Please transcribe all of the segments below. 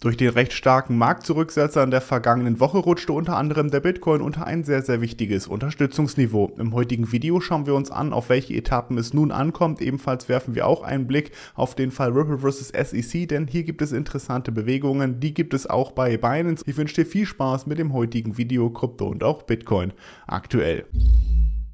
Durch den recht starken Marktzurücksetzer in der vergangenen Woche rutschte unter anderem der Bitcoin unter ein sehr, sehr wichtiges Unterstützungsniveau. Im heutigen Video schauen wir uns an, auf welche Etappen es nun ankommt. Ebenfalls werfen wir auch einen Blick auf den Fall Ripple vs. SEC, denn hier gibt es interessante Bewegungen. Die gibt es auch bei Binance. Ich wünsche dir viel Spaß mit dem heutigen Video Krypto und auch Bitcoin aktuell.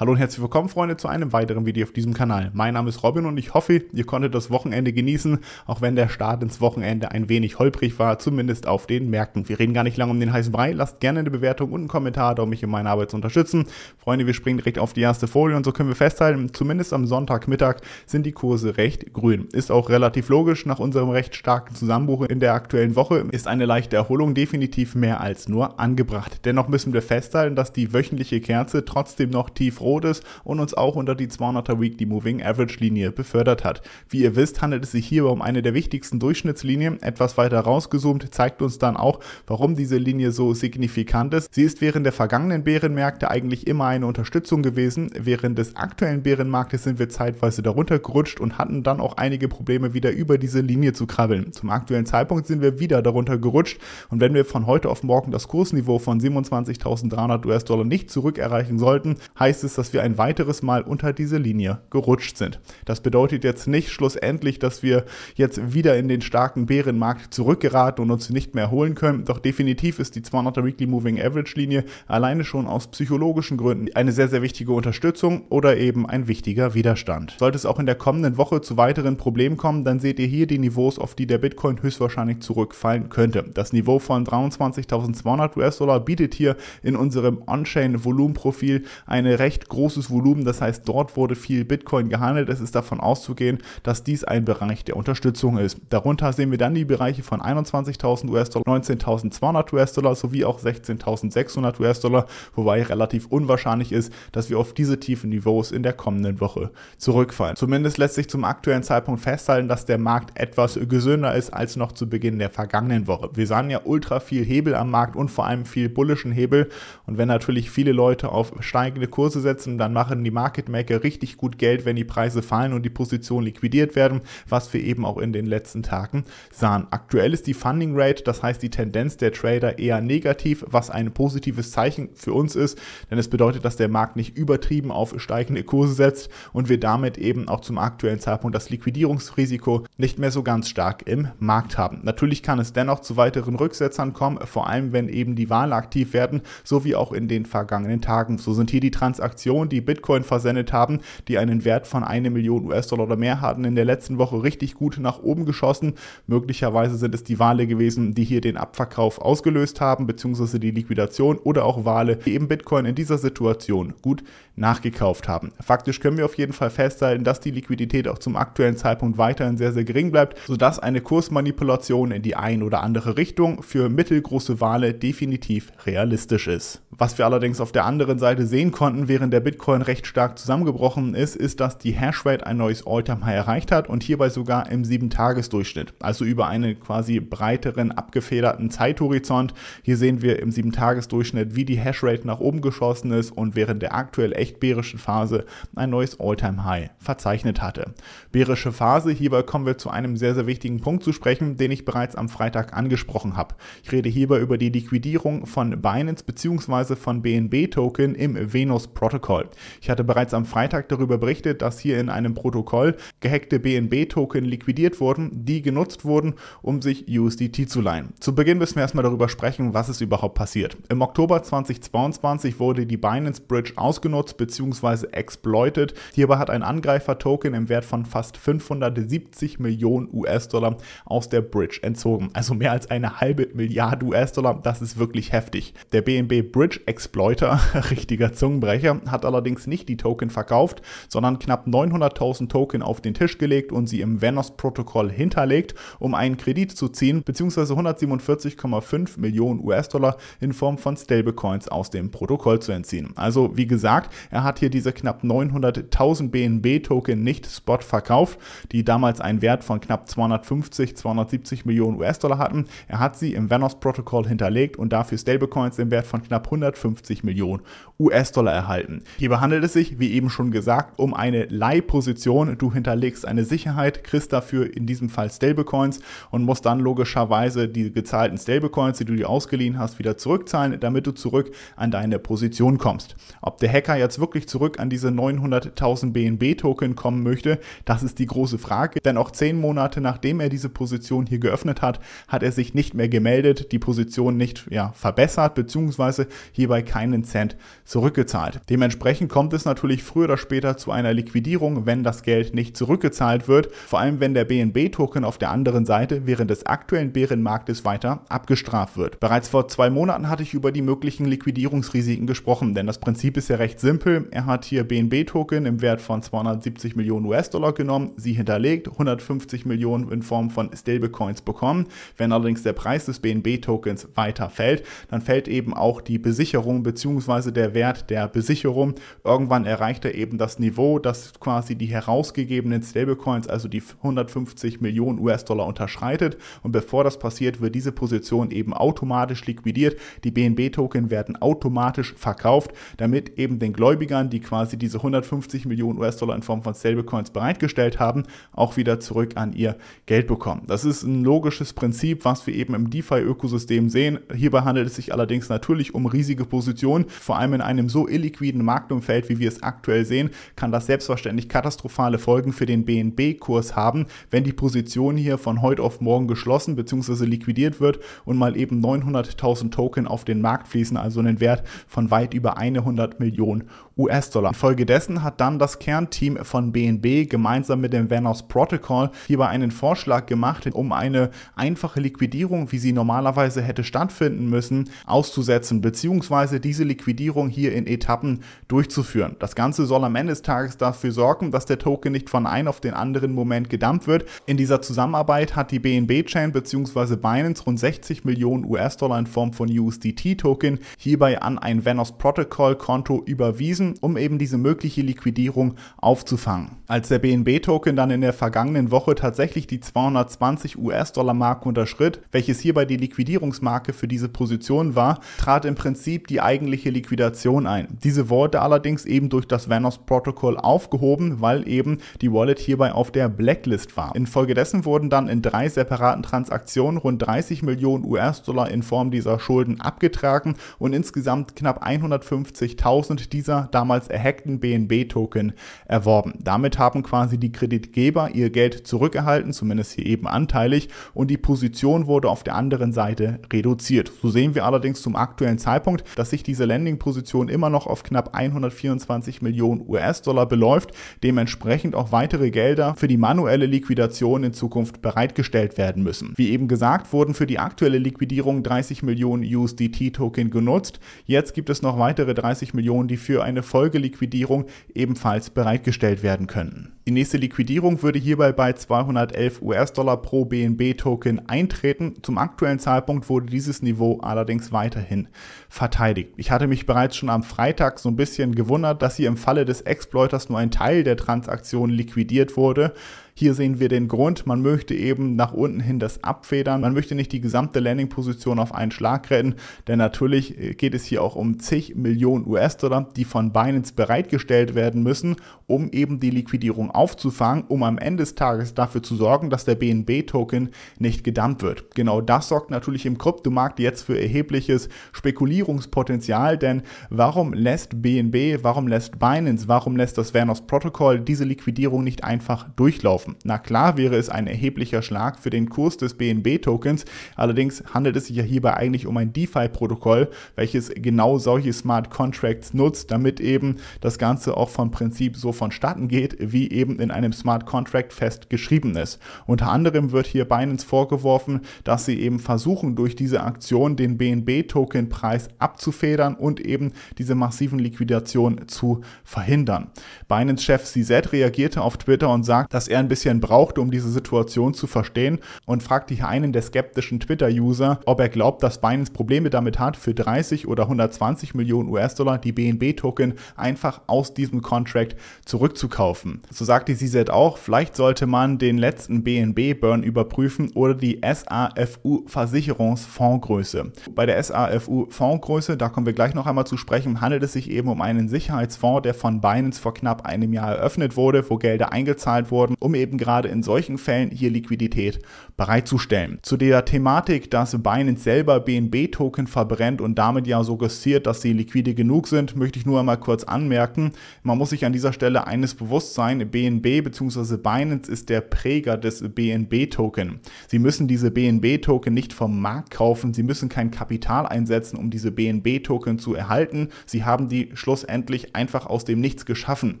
Hallo und herzlich willkommen, Freunde, zu einem weiteren Video auf diesem Kanal. Mein Name ist Robin und ich hoffe, ihr konntet das Wochenende genießen, auch wenn der Start ins Wochenende ein wenig holprig war, zumindest auf den Märkten. Wir reden gar nicht lange um den heißen Brei. Lasst gerne eine Bewertung und einen Kommentar da, um mich in meiner Arbeit zu unterstützen. Freunde, wir springen direkt auf die erste Folie und so können wir festhalten, zumindest am Sonntagmittag sind die Kurse recht grün. Ist auch relativ logisch, nach unserem recht starken Zusammenbruch in der aktuellen Woche ist eine leichte Erholung definitiv mehr als nur angebracht. Dennoch müssen wir festhalten, dass die wöchentliche Kerze trotzdem noch tief Rotes und uns auch unter die 200er Week die Moving Average Linie befördert hat. Wie ihr wisst, handelt es sich hierbei um eine der wichtigsten Durchschnittslinien. Etwas weiter rausgezoomt zeigt uns dann auch, warum diese Linie so signifikant ist. Sie ist während der vergangenen Bärenmärkte eigentlich immer eine Unterstützung gewesen. Während des aktuellen Bärenmarktes sind wir zeitweise darunter gerutscht und hatten dann auch einige Probleme wieder über diese Linie zu krabbeln. Zum aktuellen Zeitpunkt sind wir wieder darunter gerutscht und wenn wir von heute auf morgen das Kursniveau von 27.300 US-Dollar nicht zurück erreichen sollten, heißt es dass wir ein weiteres Mal unter diese Linie gerutscht sind. Das bedeutet jetzt nicht schlussendlich, dass wir jetzt wieder in den starken Bärenmarkt zurückgeraten und uns nicht mehr holen können. Doch definitiv ist die 200er Weekly Moving Average Linie alleine schon aus psychologischen Gründen eine sehr, sehr wichtige Unterstützung oder eben ein wichtiger Widerstand. Sollte es auch in der kommenden Woche zu weiteren Problemen kommen, dann seht ihr hier die Niveaus, auf die der Bitcoin höchstwahrscheinlich zurückfallen könnte. Das Niveau von 23.200 US-Dollar bietet hier in unserem On-Chain-Volumenprofil eine recht recht großes Volumen. Das heißt, dort wurde viel Bitcoin gehandelt. Es ist davon auszugehen, dass dies ein Bereich der Unterstützung ist. Darunter sehen wir dann die Bereiche von 21.000 US-Dollar, 19.200 US-Dollar sowie auch 16.600 US-Dollar, wobei relativ unwahrscheinlich ist, dass wir auf diese tiefen Niveaus in der kommenden Woche zurückfallen. Zumindest lässt sich zum aktuellen Zeitpunkt festhalten, dass der Markt etwas gesünder ist als noch zu Beginn der vergangenen Woche. Wir sahen ja ultra viel Hebel am Markt und vor allem viel bullischen Hebel und wenn natürlich viele Leute auf steigende Kurse setzen, umsetzen, dann machen die Market Maker richtig gut Geld, wenn die Preise fallen und die Positionen liquidiert werden, was wir eben auch in den letzten Tagen sahen. Aktuell ist die Funding Rate, das heißt die Tendenz der Trader eher negativ, was ein positives Zeichen für uns ist, denn es bedeutet, dass der Markt nicht übertrieben auf steigende Kurse setzt und wir damit eben auch zum aktuellen Zeitpunkt das Liquidierungsrisiko nicht mehr so ganz stark im Markt haben. Natürlich kann es dennoch zu weiteren Rücksetzern kommen, vor allem wenn eben die Wahlen aktiv werden, so wie auch in den vergangenen Tagen. So sind hier die Transaktionen Transaktionen, die Bitcoin versendet haben, die einen Wert von 1 Million US-Dollar oder mehr hatten, in der letzten Woche richtig gut nach oben geschossen. Möglicherweise sind es die Wale gewesen, die hier den Abverkauf ausgelöst haben, beziehungsweise die Liquidation oder auch Wale, die eben Bitcoin in dieser Situation gut nachgekauft haben. Faktisch können wir auf jeden Fall festhalten, dass die Liquidität auch zum aktuellen Zeitpunkt weiterhin sehr, sehr gering bleibt, sodass eine Kursmanipulation in die ein oder andere Richtung für mittelgroße Wale definitiv realistisch ist. Was wir allerdings auf der anderen Seite sehen konnten, während während der Bitcoin recht stark zusammengebrochen ist, ist, dass die Hashrate ein neues all time High erreicht hat und hierbei sogar im 7-Tages-Durchschnitt, also über einen quasi breiteren, abgefederten Zeithorizont. Hier sehen wir im 7-Tages-Durchschnitt, wie die Hashrate nach oben geschossen ist und während der aktuell echt bärischen Phase ein neues all time High verzeichnet hatte. Bärische Phase, hierbei kommen wir zu einem sehr, sehr wichtigen Punkt zu sprechen, den ich bereits am Freitag angesprochen habe. Ich rede hierbei über die Liquidierung von Binance bzw. von BNB-Token im Venus-Protokoll. Protokoll. Ich hatte bereits am Freitag darüber berichtet, dass hier in einem Protokoll gehackte BNB-Token liquidiert wurden, die genutzt wurden, um sich USDT zu leihen. Zu Beginn müssen wir erstmal darüber sprechen, was ist überhaupt passiert. Im Oktober 2022 wurde die Binance Bridge ausgenutzt bzw. exploited. Hierbei hat ein Angreifer Token im Wert von fast 570 Millionen US-Dollar aus der Bridge entzogen. Also mehr als eine halbe Milliarde US-Dollar, das ist wirklich heftig. Der BNB Bridge Exploiter, richtiger Zungenbrecher, hat allerdings nicht die Token verkauft, sondern knapp 900.000 Token auf den Tisch gelegt und sie im Venus-Protokoll hinterlegt, um einen Kredit zu ziehen, beziehungsweise 147,5 Millionen US-Dollar in Form von Stablecoins aus dem Protokoll zu entziehen. Also wie gesagt, er hat hier diese knapp 900.000 BNB-Token nicht spot verkauft, die damals einen Wert von knapp 250, 270 Millionen US-Dollar hatten. Er hat sie im Venus-Protokoll hinterlegt und dafür Stablecoins im Wert von knapp 150 Millionen US-Dollar erhalten setzen. Hierbei handelt es sich, wie eben schon gesagt, um eine Leihposition. Du hinterlegst eine Sicherheit, kriegst dafür in diesem Fall Stablecoins und musst dann logischerweise die gezahlten Stablecoins, die du dir ausgeliehen hast, wieder zurückzahlen, damit du zurück an deine Position kommst. Ob der Hacker jetzt wirklich zurück an diese 900.000 BNB-Token kommen möchte, das ist die große Frage, denn auch zehn Monate nachdem er diese Position hier geöffnet hat, hat er sich nicht mehr gemeldet, die Position nicht ja, verbessert bzw. hierbei keinen Cent zurückgezahlt. Dementsprechend Dementsprechend kommt es natürlich früher oder später zu einer Liquidierung, wenn das Geld nicht zurückgezahlt wird, vor allem wenn der BNB-Token auf der anderen Seite während des aktuellen Bärenmarktes weiter abgestraft wird. Bereits vor zwei Monaten hatte ich über die möglichen Liquidierungsrisiken gesprochen, denn das Prinzip ist ja recht simpel. Er hat hier BNB-Token im Wert von 270 Millionen US-Dollar genommen, sie hinterlegt, 150 Millionen in Form von Stablecoins bekommen. Wenn allerdings der Preis des BNB-Tokens weiter fällt, dann fällt eben auch die Besicherung bzw. der Wert der Besicherung rum. Irgendwann erreicht er eben das Niveau, das quasi die herausgegebenen Stablecoins, also die 150 Millionen US-Dollar unterschreitet. Und bevor das passiert, wird diese Position eben automatisch liquidiert. Die BNB-Token werden automatisch verkauft, damit eben den Gläubigern, die quasi diese 150 Millionen US-Dollar in Form von Stablecoins bereitgestellt haben, auch wieder zurück an ihr Geld bekommen. Das ist ein logisches Prinzip, was wir eben im DeFi-Ökosystem sehen. Hierbei handelt es sich allerdings natürlich um riesige Positionen, vor allem in einem so illiquiden Marktumfeld, wie wir es aktuell sehen, kann das selbstverständlich katastrophale Folgen für den BNB-Kurs haben, wenn die Position hier von heute auf morgen geschlossen bzw. liquidiert wird und mal eben 900.000 Token auf den Markt fließen, also einen Wert von weit über 100 Millionen US-Dollar. Infolgedessen hat dann das Kernteam von BNB gemeinsam mit dem Venus Protocol hierbei einen Vorschlag gemacht, um eine einfache Liquidierung, wie sie normalerweise hätte stattfinden müssen, auszusetzen, beziehungsweise diese Liquidierung hier in Etappen durchzuführen. Das Ganze soll am Ende des Tages dafür sorgen, dass der Token nicht von einem auf den anderen Moment gedumpt wird. In dieser Zusammenarbeit hat die BNB-Chain bzw. Binance rund 60 Millionen US-Dollar in Form von USDT-Token hierbei an ein Venos Protocol-Konto überwiesen, um eben diese mögliche Liquidierung aufzufangen. Als der BNB-Token dann in der vergangenen Woche tatsächlich die 220 US-Dollar-Marke unterschritt, welches hierbei die Liquidierungsmarke für diese Position war, trat im Prinzip die eigentliche Liquidation ein. Diese wurde heute allerdings eben durch das Vanos Protocol aufgehoben, weil eben die Wallet hierbei auf der Blacklist war. Infolgedessen wurden dann in drei separaten Transaktionen rund 30 Millionen US-Dollar in Form dieser Schulden abgetragen und insgesamt knapp 150.000 dieser damals erhackten BNB-Token erworben. Damit haben quasi die Kreditgeber ihr Geld zurückgehalten, zumindest hier eben anteilig, und die Position wurde auf der anderen Seite reduziert. So sehen wir allerdings zum aktuellen Zeitpunkt, dass sich diese Landing-Position immer noch auf knapp 124 Millionen US-Dollar beläuft, dementsprechend auch weitere Gelder für die manuelle Liquidation in Zukunft bereitgestellt werden müssen. Wie eben gesagt, wurden für die aktuelle Liquidierung 30 Millionen USDT-Token genutzt. Jetzt gibt es noch weitere 30 Millionen, die für eine Folgeliquidierung ebenfalls bereitgestellt werden können. Die nächste Liquidierung würde hierbei bei 211 US-Dollar pro BNB-Token eintreten. Zum aktuellen Zeitpunkt wurde dieses Niveau allerdings weiterhin verteidigt. Ich hatte mich bereits schon am Freitag so ein bisschen gewundert, dass hier im Falle des Exploiters nur ein Teil der Transaktion liquidiert wurde. Hier sehen wir den Grund, man möchte eben nach unten hin das abfedern. Man möchte nicht die gesamte Landing-Position auf einen Schlag retten, denn natürlich äh, geht es hier auch um zig Millionen US-Dollar, die von Binance bereitgestellt werden müssen, um eben die Liquidierung aufzufangen, um am Ende des Tages dafür zu sorgen, dass der BNB-Token nicht gedumpt wird. Genau das sorgt natürlich im Kryptomarkt jetzt für erhebliches Spekulierungspotenzial, denn warum lässt BNB, warum lässt Binance, warum lässt das Vernos Protocol diese Liquidierung nicht einfach durchlaufen? getroffen. Na klar wäre es ein erheblicher Schlag für den Kurs des BNB-Tokens, allerdings handelt es sich ja hierbei eigentlich um ein DeFi-Protokoll, welches genau solche Smart Contracts nutzt, damit eben das Ganze auch vom Prinzip so vonstatten geht, wie eben in einem Smart Contract festgeschrieben ist. Unter anderem wird hier Binance vorgeworfen, dass sie eben versuchen, durch diese Aktion den BNB-Token-Preis abzufedern und eben diese massiven Liquidationen zu verhindern. Binance-Chef CZ reagierte auf Twitter und sagt, dass er ein bisschen bisschen brauchte, um diese Situation zu verstehen und fragte hier einen der skeptischen Twitter-User, ob er glaubt, dass Binance Probleme damit hat, für 30 oder 120 Millionen US-Dollar die BNB-Token einfach aus diesem Contract zurückzukaufen. So sagte CZ auch, vielleicht sollte man den letzten BNB-Burn überprüfen oder die SAFU-Versicherungsfondsgröße. Bei der SAFU-Fondsgröße, da kommen wir gleich noch einmal zu sprechen, handelt es sich eben um einen Sicherheitsfonds, der von Binance vor knapp einem Jahr eröffnet wurde, wo Gelder eingezahlt wurden, um eben eben gerade in solchen Fällen hier Liquidität bereitzustellen. Zu der Thematik, dass Binance selber BNB-Token verbrennt und damit ja suggestiert, dass sie liquide genug sind, möchte ich nur einmal kurz anmerken. Man muss sich an dieser Stelle eines bewusst sein, BNB bzw. Binance ist der Präger des BNB-Token. Sie müssen diese BNB-Token nicht vom Markt kaufen, sie müssen kein Kapital einsetzen, um diese BNB-Token zu erhalten. Sie haben die schlussendlich einfach aus dem Nichts geschaffen.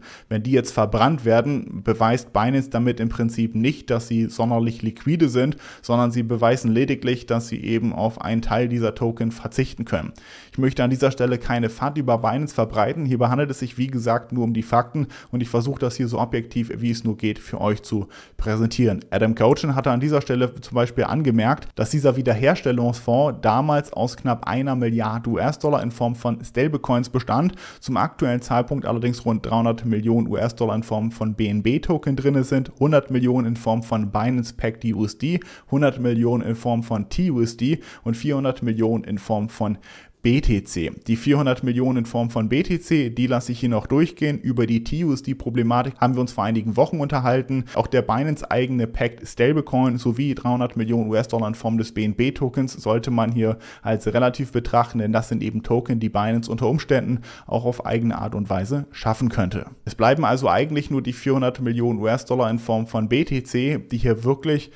Wenn die jetzt verbrannt werden, beweist Binance damit, damit im Prinzip nicht, dass sie sonderlich liquide sind, sondern sie beweisen lediglich, dass sie eben auf einen Teil dieser Token verzichten können. Ich möchte an dieser Stelle keine Fahrt über Binance verbreiten. Hierbei handelt es sich, wie gesagt, nur um die Fakten und ich versuche das hier so objektiv, wie es nur geht, für euch zu präsentieren. Adam Cochin hatte an dieser Stelle zum Beispiel angemerkt, dass dieser Wiederherstellungsfonds damals aus knapp einer Milliarde US-Dollar in Form von Stablecoins bestand, zum aktuellen Zeitpunkt allerdings rund 300 Millionen US-Dollar in Form von BNB-Token drin sind 100 Millionen in Form von Binance Pack DUSD, 100 Millionen in Form von TUSD und 400 Millionen in Form von BTC. Die 400 Millionen in Form von BTC, die lasse ich hier noch durchgehen. Über die TUSD-Problematik haben wir uns vor einigen Wochen unterhalten. Auch der Binance eigene Pact Stablecoin sowie 300 Millionen US-Dollar in Form des BNB-Tokens sollte man hier als relativ betrachten, denn das sind eben Token, die Binance unter Umständen auch auf eigene Art und Weise schaffen könnte. Es bleiben also eigentlich nur die 400 Millionen US-Dollar in Form von BTC, die hier wirklich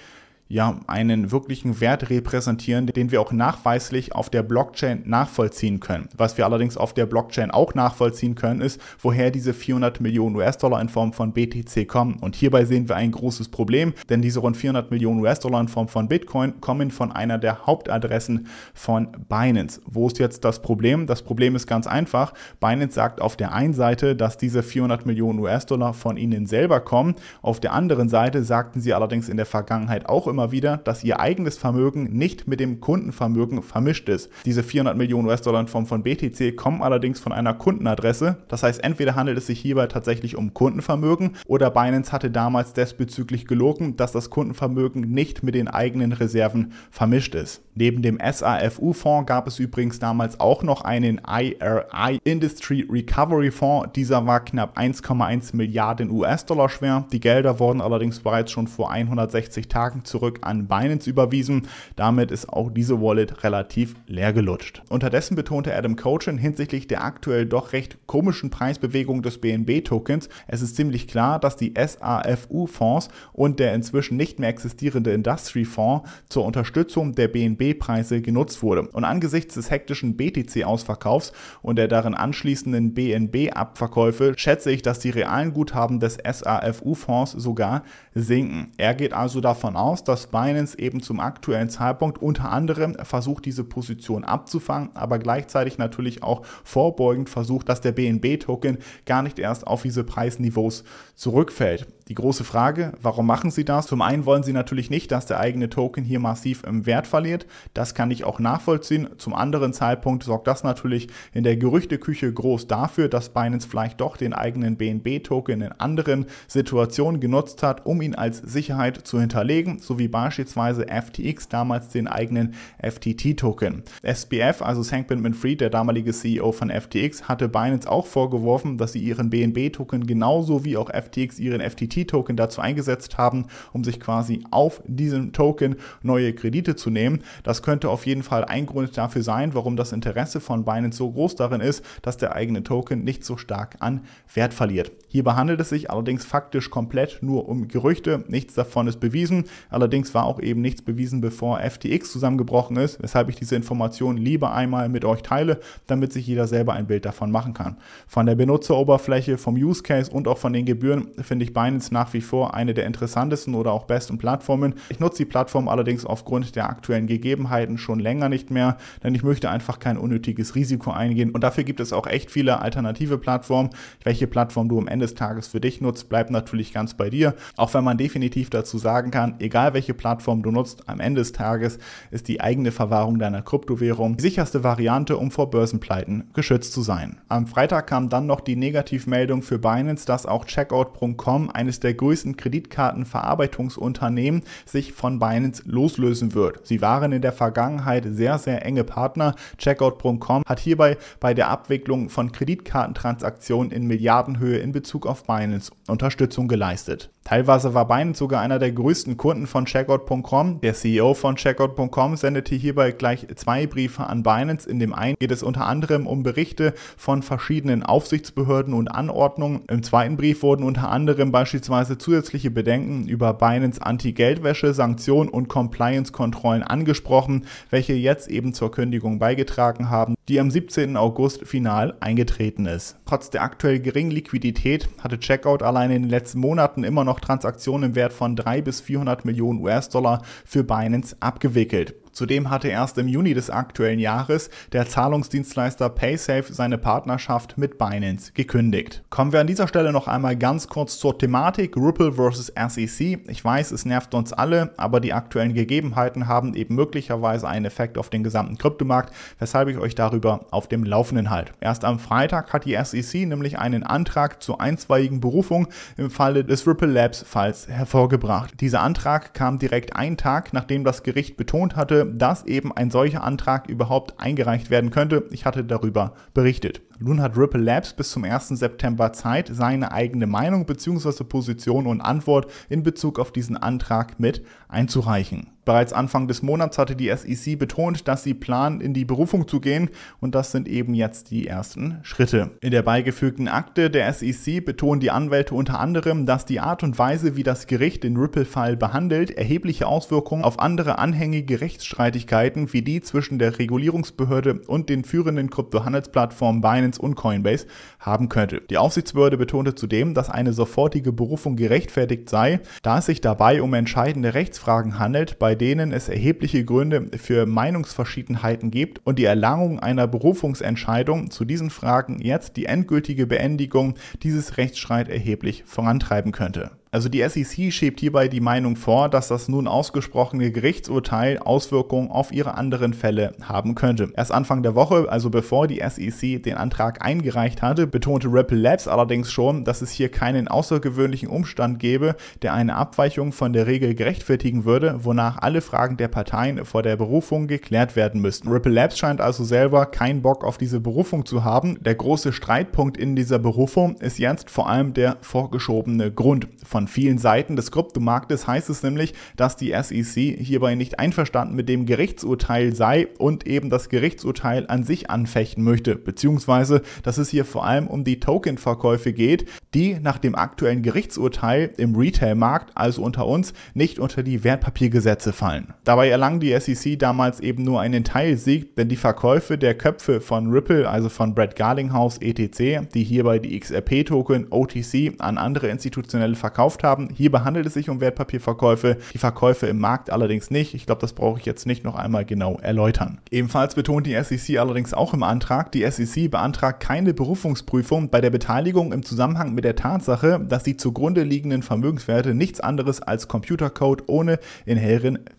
ja einen wirklichen Wert repräsentieren, den wir auch nachweislich auf der Blockchain nachvollziehen können. Was wir allerdings auf der Blockchain auch nachvollziehen können, ist, woher diese 400 Millionen US-Dollar in Form von BTC kommen. Und hierbei sehen wir ein großes Problem, denn diese rund 400 Millionen US-Dollar in Form von Bitcoin kommen von einer der Hauptadressen von Binance. Wo ist jetzt das Problem? Das Problem ist ganz einfach. Binance sagt auf der einen Seite, dass diese 400 Millionen US-Dollar von ihnen selber kommen. Auf der anderen Seite sagten sie allerdings in der Vergangenheit auch immer, immer wieder, dass ihr eigenes Vermögen nicht mit dem Kundenvermögen vermischt ist. Diese 400 Millionen US-Dollar in Form von BTC kommen allerdings von einer Kundenadresse. Das heißt, entweder handelt es sich hierbei tatsächlich um Kundenvermögen oder Binance hatte damals desbezüglich gelogen, dass das Kundenvermögen nicht mit den eigenen Reserven vermischt ist. Neben dem SAFU-Fonds gab es übrigens damals auch noch einen IRI Industry Recovery Fonds. Dieser war knapp 1,1 Milliarden US-Dollar schwer. Die Gelder wurden allerdings bereits schon vor 160 Tagen zurück an Binance überwiesen. Damit ist auch diese Wallet relativ leer gelutscht. Unterdessen betonte Adam Cochin hinsichtlich der aktuell doch recht komischen Preisbewegung des BNB-Tokens, es ist ziemlich klar, dass die SAFU-Fonds und der inzwischen nicht mehr existierende Industry-Fonds zur Unterstützung der BNB CB-Preise genutzt wurde. Und angesichts des hektischen BTC-Ausverkaufs und der darin anschließenden BNB-Abverkäufe schätze ich, dass die realen Guthaben des SAFU-Fonds sogar sinken. Er geht also davon aus, dass Binance eben zum aktuellen Zeitpunkt unter anderem versucht, diese Position abzufangen, aber gleichzeitig natürlich auch vorbeugend versucht, dass der BNB-Token gar nicht erst auf diese Preisniveaus zurückfällt die große Frage, warum machen sie das? Zum einen wollen sie natürlich nicht, dass der eigene Token hier massiv im Wert verliert. Das kann ich auch nachvollziehen. Zum anderen Zeitpunkt sorgt das natürlich in der Gerüchteküche groß dafür, dass Binance vielleicht doch den eigenen BNB-Token in anderen Situationen genutzt hat, um ihn als Sicherheit zu hinterlegen, so wie beispielsweise FTX damals den eigenen FTT-Token. SBF, also Sam Bankman-Fried, der damalige CEO von FTX, hatte Binance auch vorgeworfen, dass sie ihren BNB-Token genauso wie auch FTX ihren FTT USDT-Token dazu eingesetzt haben, um sich quasi auf diesem Token neue Kredite zu nehmen. Das könnte auf jeden Fall ein Grund dafür sein, warum das Interesse von Binance so groß darin ist, dass der eigene Token nicht so stark an Wert verliert. Hierbei handelt es sich allerdings faktisch komplett nur um Gerüchte. Nichts davon ist bewiesen. Allerdings war auch eben nichts bewiesen, bevor FTX zusammengebrochen ist, weshalb ich diese Informationen lieber einmal mit euch teile, damit sich jeder selber ein Bild davon machen kann. Von der Benutzeroberfläche, vom Use Case und auch von den Gebühren finde ich Binance Binance nach wie vor eine der interessantesten oder auch besten Plattformen. Ich nutze die Plattform allerdings aufgrund der aktuellen Gegebenheiten schon länger nicht mehr, denn ich möchte einfach kein unnötiges Risiko eingehen. Und dafür gibt es auch echt viele alternative Plattformen. Welche Plattform du am Ende des Tages für dich nutzt, bleibt natürlich ganz bei dir. Auch wenn man definitiv dazu sagen kann, egal welche Plattform du nutzt, am Ende des Tages ist die eigene Verwahrung deiner Kryptowährung die sicherste Variante, um vor Börsenpleiten geschützt zu sein. Am Freitag kam dann noch die Negativmeldung für Binance, dass auch Checkout.com eine eines der größten Kreditkartenverarbeitungsunternehmen, sich von Binance loslösen wird. Sie waren in der Vergangenheit sehr, sehr enge Partner. Checkout.com hat hierbei bei der Abwicklung von Kreditkartentransaktionen in Milliardenhöhe in Bezug auf Binance Unterstützung geleistet. Teilweise war Binance sogar einer der größten Kunden von Checkout.com. Der CEO von Checkout.com sendete hierbei gleich zwei Briefe an Binance. In dem einen geht es unter anderem um Berichte von verschiedenen Aufsichtsbehörden und Anordnungen. Im zweiten Brief wurden unter anderem beispielsweise zusätzliche Bedenken über Binance Anti-Geldwäsche, Sanktionen und Compliance-Kontrollen angesprochen, welche jetzt eben zur Kündigung beigetragen haben, die am 17. August final eingetreten ist. Trotz der aktuell geringen Liquidität hatte Checkout allein in den letzten Monaten immer noch noch Transaktionen im Wert von 3 bis 400 Millionen US-Dollar für Binance abgewickelt. Zudem hatte erst im Juni des aktuellen Jahres der Zahlungsdienstleister PaySafe seine Partnerschaft mit Binance gekündigt. Kommen wir an dieser Stelle noch einmal ganz kurz zur Thematik Ripple vs. SEC. Ich weiß, es nervt uns alle, aber die aktuellen Gegebenheiten haben eben möglicherweise einen Effekt auf den gesamten Kryptomarkt, weshalb ich euch darüber auf dem Laufenden halt. Erst am Freitag hat die SEC nämlich einen Antrag zur einstweiligen Berufung im Falle des Ripple Labs Falls hervorgebracht. Dieser Antrag kam direkt einen Tag, nachdem das Gericht betont hatte, dass eben ein solcher Antrag überhaupt eingereicht werden könnte. Ich hatte darüber berichtet. Nun hat Ripple Labs bis zum 1. September Zeit, seine eigene Meinung bzw. Position und Antwort in Bezug auf diesen Antrag mit einzureichen. Bereits Anfang des Monats hatte die SEC betont, dass sie plant, in die Berufung zu gehen und das sind eben jetzt die ersten Schritte. In der beigefügten Akte der SEC betonen die Anwälte unter anderem, dass die Art und Weise, wie das Gericht den Ripple-Fall behandelt, erhebliche Auswirkungen auf andere anhängige Rechtsstreitigkeiten wie die zwischen der Regulierungsbehörde und den führenden Kryptohandelsplattformen Binance Binance und Coinbase haben könnte. Die Aufsichtsbehörde betonte zudem, dass eine sofortige Berufung gerechtfertigt sei, da es sich dabei um entscheidende Rechtsfragen handelt, bei denen es erhebliche Gründe für Meinungsverschiedenheiten gibt und die Erlangung einer Berufungsentscheidung zu diesen Fragen jetzt die endgültige Beendigung dieses Rechtsstreit erheblich vorantreiben könnte. Also die SEC schiebt hierbei die Meinung vor, dass das nun ausgesprochene Gerichtsurteil Auswirkungen auf ihre anderen Fälle haben könnte. Erst Anfang der Woche, also bevor die SEC den Antrag eingereicht hatte, betonte Ripple Labs allerdings schon, dass es hier keinen außergewöhnlichen Umstand gäbe, der eine Abweichung von der Regel gerechtfertigen würde, wonach alle Fragen der Parteien vor der Berufung geklärt werden müssten. Ripple Labs scheint also selber keinen Bock auf diese Berufung zu haben. Der große Streitpunkt in dieser Berufung ist jetzt vor allem der vorgeschobene Grund von von vielen Seiten des Kryptomarktes heißt es nämlich, dass die SEC hierbei nicht einverstanden mit dem Gerichtsurteil sei und eben das Gerichtsurteil an sich anfechten möchte, beziehungsweise dass es hier vor allem um die Token-Verkäufe geht, die nach dem aktuellen Gerichtsurteil im Retail-Markt, also unter uns, nicht unter die Wertpapiergesetze fallen. Dabei erlang die SEC damals eben nur einen Teilsieg, denn die Verkäufe der Köpfe von Ripple, also von Brad Garlinghouse etc., die hierbei die XRP-Token OTC an andere institutionelle verkauft gekauft haben. Hierbei handelt es sich um Wertpapierverkäufe, die Verkäufe im Markt allerdings nicht. Ich glaube, das brauche ich jetzt nicht noch einmal genau erläutern. Ebenfalls betont die SEC allerdings auch im Antrag, die SEC beantragt keine Berufungsprüfung bei der Beteiligung im Zusammenhang mit der Tatsache, dass die zugrunde liegenden Vermögenswerte nichts anderes als Computercode ohne inhärenten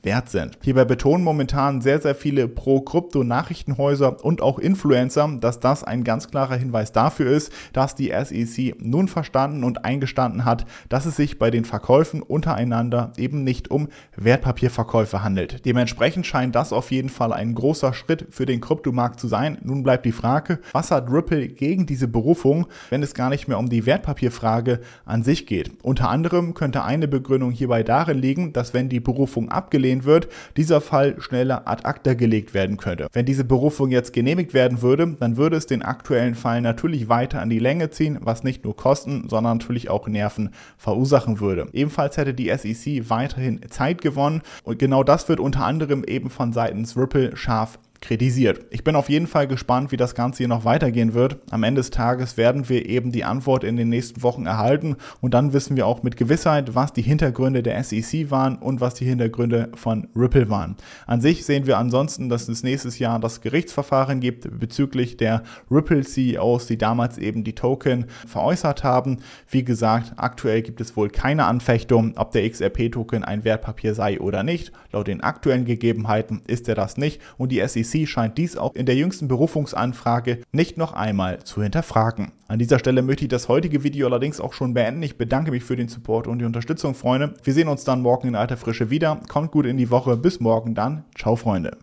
Wert sind. Hierbei betonen momentan sehr, sehr viele Pro-Krypto-Nachrichtenhäuser und auch Influencer, dass das ein ganz klarer Hinweis dafür ist, dass die SEC nun verstanden und eingestanden hat, dass es sich sich bei den Verkäufen untereinander eben nicht um Wertpapierverkäufe handelt. Dementsprechend scheint das auf jeden Fall ein großer Schritt für den Kryptomarkt zu sein. Nun bleibt die Frage, was hat Ripple gegen diese Berufung, wenn es gar nicht mehr um die Wertpapierfrage an sich geht? Unter anderem könnte eine Begründung hierbei darin liegen, dass wenn die Berufung abgelehnt wird, dieser Fall schneller ad acta gelegt werden könnte. Wenn diese Berufung jetzt genehmigt werden würde, dann würde es den aktuellen Fall natürlich weiter an die Länge ziehen, was nicht nur Kosten, sondern natürlich auch Nerven verursacht verursachen würde. Ebenfalls hätte die SEC weiterhin Zeit gewonnen und genau das wird unter anderem eben von seitens Ripple scharf kritisiert. Ich bin auf jeden Fall gespannt, wie das Ganze hier noch weitergehen wird. Am Ende des Tages werden wir eben die Antwort in den nächsten Wochen erhalten und dann wissen wir auch mit Gewissheit, was die Hintergründe der SEC waren und was die Hintergründe von Ripple waren. An sich sehen wir ansonsten, dass es nächstes Jahr das Gerichtsverfahren gibt bezüglich der Ripple CEOs, die damals eben die Token veräußert haben. Wie gesagt, aktuell gibt es wohl keine Anfechtung, ob der XRP-Token ein Wertpapier sei oder nicht. Laut den aktuellen Gegebenheiten ist er das nicht und die SEC scheint dies auch in der jüngsten Berufungsanfrage nicht noch einmal zu hinterfragen. An dieser Stelle möchte ich das heutige Video allerdings auch schon beenden. Ich bedanke mich für den Support und die Unterstützung, Freunde. Wir sehen uns dann morgen in alter Frische wieder. Kommt gut in die Woche. Bis morgen dann. Ciao, Freunde.